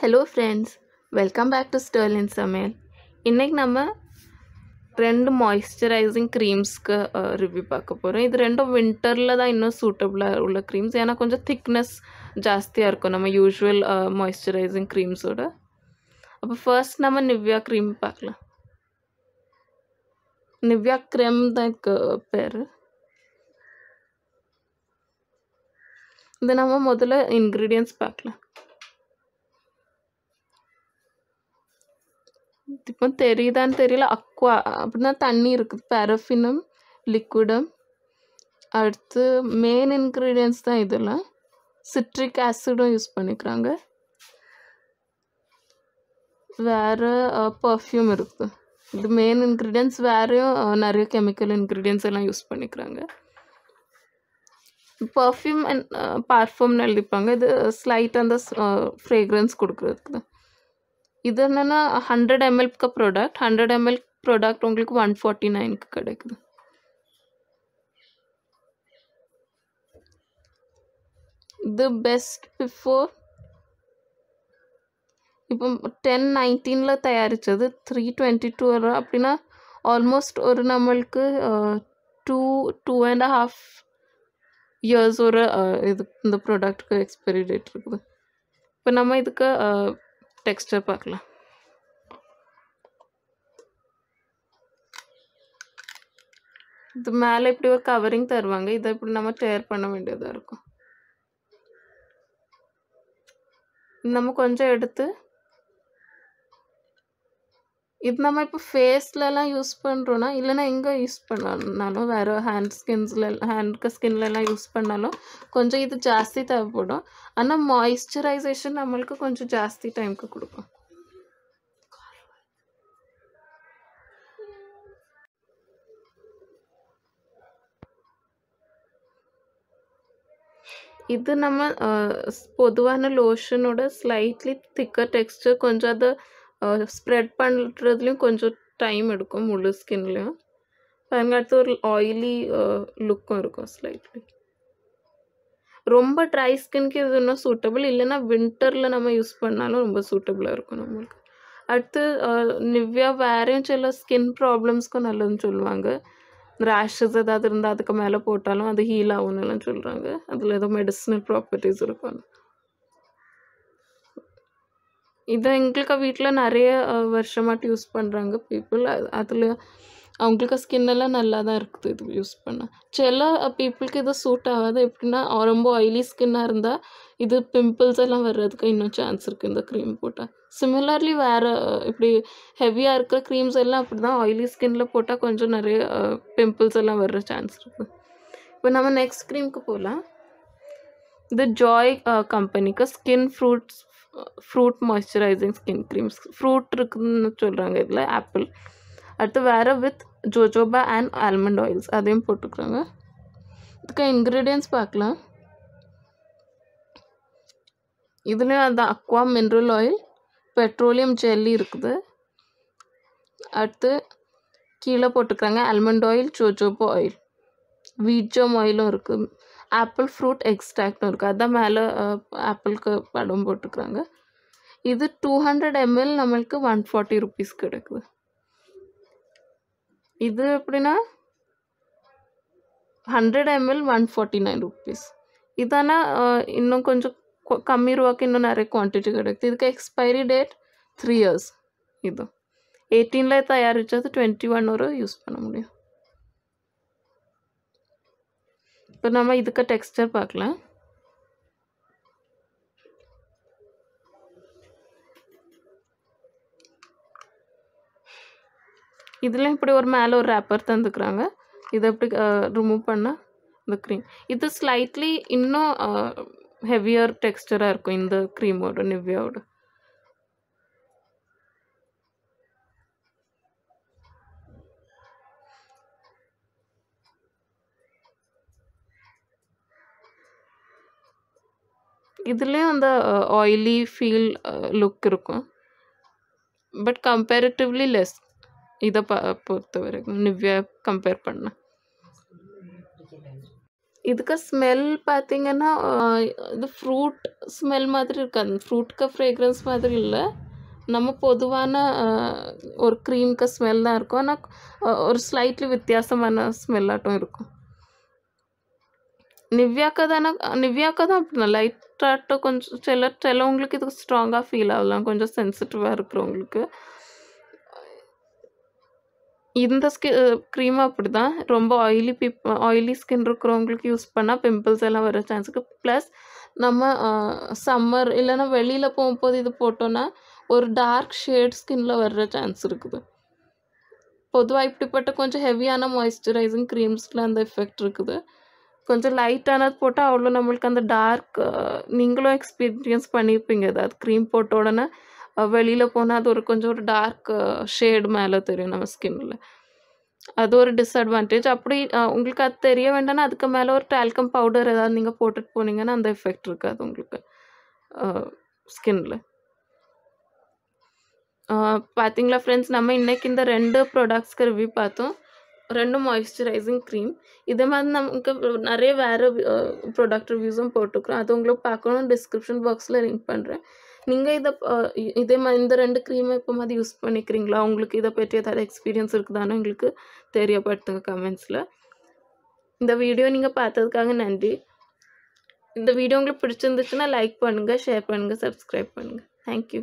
hello friends welcome back to Sterlin சமையல் இன்றைக்கி நம்ம ரெண்டு மாய்ஸ்சரைசிங் க்ரீம்ஸ்க்கு ரிவ்யூ பார்க்க போகிறோம் இது ரெண்டும் வின்டரில் தான் இன்னும் சூட்டபிளாக உள்ள க்ரீம்ஸ் ஏன்னா கொஞ்சம் திக்னஸ் ஜாஸ்தியாக இருக்கும் நம்ம யூஸ்வல் மாய்ஸ்சரைசிங் க்ரீம்ஸோட அப்போ ஃபர்ஸ்ட் நம்ம நிவ்யா க்ரீம் பார்க்கலாம் நிவ்யா க்ரீம் தான் பேர் இது நம்ம முதல்ல இன்க்ரீடியன்ஸ் பார்க்கலாம் தெரியுதான்னு தெரியல அக்வா அப்படின்னா தண்ணி இருக்குது பேரஃபினும் லிக்விடும் அடுத்து மெயின் இன்க்ரீடியன்ஸ் தான் இதில் சிட்ரிக் ஆசிடும் யூஸ் பண்ணிக்கிறாங்க வேறு பர்ஃப்யூம் இருக்குது இது மெயின் இன்க்ரீடியன்ஸ் வேறையும் நிறைய கெமிக்கல் இன்க்ரீடியன்ஸ் எல்லாம் யூஸ் பண்ணிக்கிறாங்க பர்ஃப்யூம் அண்ட் பார்ஃப்யூம்னு எழுதிப்பாங்க இது ஸ்லைட் அந்த ஃப்ரேக்ரன்ஸ் கொடுக்குறதுக்கு தான் இது என்னென்னா ஹண்ட்ரட் எம்எல்க்கு ப்ராடக்ட் ஹண்ட்ரட் எம்எல் ப்ராடக்ட் உங்களுக்கு ஒன் ஃபார்ட்டி நைனுக்கு கிடைக்குது இது பெஸ்ட் பிஃபோர் இப்போ டென் நைன்டீனில் தயாரித்தது த்ரீ டுவெண்ட்டி டூ வரும் அப்படின்னா ஆல்மோஸ்ட் ஒரு நம்மளுக்கு two two and half years ஒரு இது இந்த ப்ராடக்ட்டுக்கு எக்ஸ்பைரி டேட் இருக்குது இப்போ நம்ம இதுக்கு டெக்ஸ்டர் பார்க்கலாம் இது மேலே இப்படி ஒரு கவரிங் தருவாங்க இதை இப்படி நம்ம டேர் பண்ண வேண்டியதாக இருக்கும் நம்ம கொஞ்சம் எடுத்து இது நம்ம இப்போ ஃபேஸ்லலாம் யூஸ் பண்ணுறோன்னா இல்லைனா எங்கே யூஸ் பண்ணாலும் வேற ஹேண்ட் ஸ்கின்ஸில் ஹேண்ட் ஸ்கின்லலாம் யூஸ் பண்ணாலும் கொஞ்சம் இது ஜாஸ்தி தேவைப்படும் ஆனால் மாய்ஸ்சரைசேஷன் நம்மளுக்கு கொஞ்சம் ஜாஸ்தி டைமுக்கு கொடுக்கும் இது நம்ம பொதுவான லோஷனோட ஸ்லைட்லி திக்கர் டெக்ஸ்டர் கொஞ்சம் அதை ஸ்ப்ரெட் பண்ணுறதுலையும் கொஞ்சம் டைம் எடுக்கும் முழு ஸ்கின்லேயும் அடுத்து ஒரு ஆயிலி லுக்கும் இருக்கும் ஸ்லைட்லி ரொம்ப ட்ரை ஸ்கின்க்கு இது இன்னும் சூட்டபிள் இல்லைன்னா வின்டரில் நம்ம யூஸ் பண்ணாலும் ரொம்ப சூட்டபிளாக இருக்கும் நம்மளுக்கு அடுத்து நிவ்யா வேறையும் சில ஸ்கின் ப்ராப்ளம்ஸ்க்கும் நல்லதுன்னு சொல்லுவாங்க ரேஷஸ் ஏதாவது இருந்தால் அதுக்கு மேலே போட்டாலும் அது ஹீல் எல்லாம் சொல்கிறாங்க அதில் ஏதோ மெடிசினல் ப்ராப்பர்ட்டிஸ் இருக்கும் இதை எங்களுக்கு வீட்டில் நிறைய வருஷமாட்டு யூஸ் பண்ணுறாங்க பீப்புள் அது அதில் அவங்களுக்கு ஸ்கின்னெல்லாம் நல்லா தான் இருக்குது இது யூஸ் பண்ண சில பீப்புளுக்கு இது சூட் ஆகாது எப்படின்னா ரொம்ப ஆயிலி ஸ்கின்னாக இருந்தால் இது பிம்பிள்ஸ் எல்லாம் வர்றதுக்கு இன்னும் சான்ஸ் இருக்குது இந்த க்ரீம் போட்டால் சிமிலர்லி வேறு இப்படி ஹெவியாக இருக்கிற க்ரீம்ஸ் எல்லாம் அப்படி தான் ஆயிலி ஸ்கின்ல போட்டால் கொஞ்சம் நிறைய பிம்பிள்ஸ் எல்லாம் வர்ற சான்ஸ் இருக்குது இப்போ நம்ம நெக்ஸ்ட் க்ரீமுக்கு போகலாம் இது ஜாய் கம்பெனிக்கு skin fruits fruit moisturising skin creams fruit இருக்குதுன்னு சொல்கிறாங்க இதில் ஆப்பிள் அடுத்து வேறு with jojoba and almond oils அதையும் போட்டுக்கிறாங்க இதுக்கு இன்க்ரீடியன்ஸ் பார்க்கலாம் இதுலேயும் அந்த aqua mineral oil petroleum jelly இருக்குது அடுத்து கீழே போட்டுக்கிறாங்க almond oil jojoba oil wheatgerm ஆயிலும் இருக்குது ஆப்பிள் ஃப்ரூட் எக்ஸ்ட்ராக்ட்னு இருக்குது அதான் மேலே ஆப்பிளுக்கு படம் போட்டுக்கிறாங்க இது டூ ஹண்ட்ரட் எம்எல் நம்மளுக்கு ஒன் ஃபார்ட்டி ருபீஸ் கிடைக்குது இது எப்படின்னா hundred ML one forty nine rupees இதானா இன்னும் கொஞ்சம் கம்மி ரூபாய்க்கு இன்னும் நிறைய குவான்டிட்டி கிடைக்குது இதுக்கு எக்ஸ்பைரி டேட் த்ரீ இயர்ஸ் இது எயிட்டீனில் தயாரித்தது டுவெண்ட்டி ஒன் வரை யூஸ் பண்ண முடியும் இப்போ நம்ம இதுக்கு டெக்ஸ்டர் பார்க்கலாம் இதில் இப்படி ஒரு மேலே ஒரு ரேப்பர் தந்துக்கிறாங்க இதை எப்படி ரிமூவ் பண்ணால் இந்த க்ரீம் இது ஸ்லைட்லி இன்னும் ஹெவியர் டெக்ஸ்டராக இருக்கும் இந்த க்ரீமோட நிவ்யாவோட இதுலேயும் அந்த ஆயிலி ஃபீல் லுக் இருக்கும் பட் கம்பேரிட்டிவ்லி லெஸ் இதை ப பொறுத்த வரைக்கும் நிவ்யா கம்பேர் பண்ணேன் இதுக்கு ஸ்மெல் பார்த்தீங்கன்னா இது ஃப்ரூட் ஸ்மெல் மாதிரி இருக்காது ஃப்ரூட்க்கு ஃப்ரேக்ரன்ஸ் மாதிரி இல்லை நம்ம பொதுவான ஒரு க்ரீம்க்கு ஸ்மெல் தான் இருக்கும் ஆனால் ஒரு ஸ்லைட்லி வித்தியாசமான ஸ்மெல்லாட்டும் இருக்கும் நிவ்யாக்கா தானே நிவ்யாக்கா தான் அப்படி தான் கொஞ்சம் சில சிலவங்களுக்கு இது ஸ்ட்ராங்காக ஃபீல் ஆகலாம் கொஞ்சம் சென்சிட்டிவாக இருக்கிறவங்களுக்கு இந்த ஸ்கி க்ரீமும் அப்படி தான் ரொம்ப ஆயிலி பீப் ஆயிலி ஸ்கின் இருக்கிறவங்களுக்கு யூஸ் பண்ணால் பிம்பிள்ஸ் எல்லாம் வர சான்ஸ் இருக்குது ப்ளஸ் நம்ம சம்மர் இல்லைன்னா வெளியில் போகும்போது இது போட்டோன்னா ஒரு டார்க் ஷேட் ஸ்கின்ல வர்ற சான்ஸ் இருக்குது பொதுவாக இப்படிப்பட்ட கொஞ்சம் ஹெவியான மாய்ஸ்சரைசிங் க்ரீம்ஸ்க்குலாம் அந்த எஃபெக்ட் இருக்குது கொஞ்சம் லைட்டானது போட்டால் அவ்வளோ நம்மளுக்கு அந்த டார்க் நீங்களும் எக்ஸ்பீரியன்ஸ் பண்ணியிருப்பீங்க ஏதாவது க்ரீம் போட்ட உடனே வெளியில் போனால் அது ஒரு கொஞ்சம் ஒரு டார்க் ஷேடு மேலே தெரியும் நம்ம ஸ்கின்னில் அது ஒரு டிஸ்அட்வான்டேஜ் அப்படி உங்களுக்கு அது தெரிய வேண்டாம்னா அதுக்கு மேலே ஒரு டால்கம் பவுடர் ஏதாவது நீங்கள் போட்டுட்டு போனீங்கன்னா அந்த எஃபெக்ட் இருக்காது உங்களுக்கு ஸ்கின்னில் பார்த்தீங்களா ஃப்ரெண்ட்ஸ் நம்ம இன்றைக்கி இந்த ரெண்டு ப்ராடக்ட்ஸ்க்கு ரிவ்யூ பார்த்தோம் ரெண்டும் மாய்ஸ்சரைசிங் க்ரீம் இதே மாதிரி நமக்கு நிறைய வேறு ப்ராடக்ட் ரிவ்யூஸும் போட்டுக்கிறோம் அது உங்களுக்கு பார்க்கணும் டிஸ்கிரிப்ஷன் பாக்ஸில் லிங்க் பண்ணுறேன் நீங்கள் இதை இதே மாதிரி இந்த ரெண்டு க்ரீமை இப்போ மாதிரி யூஸ் பண்ணிக்கிறீங்களா உங்களுக்கு இதை பற்றி ஏதாவது எக்ஸ்பீரியன்ஸ் இருக்குதானு எங்களுக்கு தெரியப்படுத்துங்க கமெண்ட்ஸில் இந்த வீடியோ நீங்கள் பார்த்ததுக்காக நன்றி இந்த வீடியோ உங்களுக்கு பிடிச்சிருந்துச்சுன்னா லைக் பண்ணுங்கள் ஷேர் பண்ணுங்கள் சப்ஸ்கிரைப் பண்ணுங்கள் தேங்க்யூ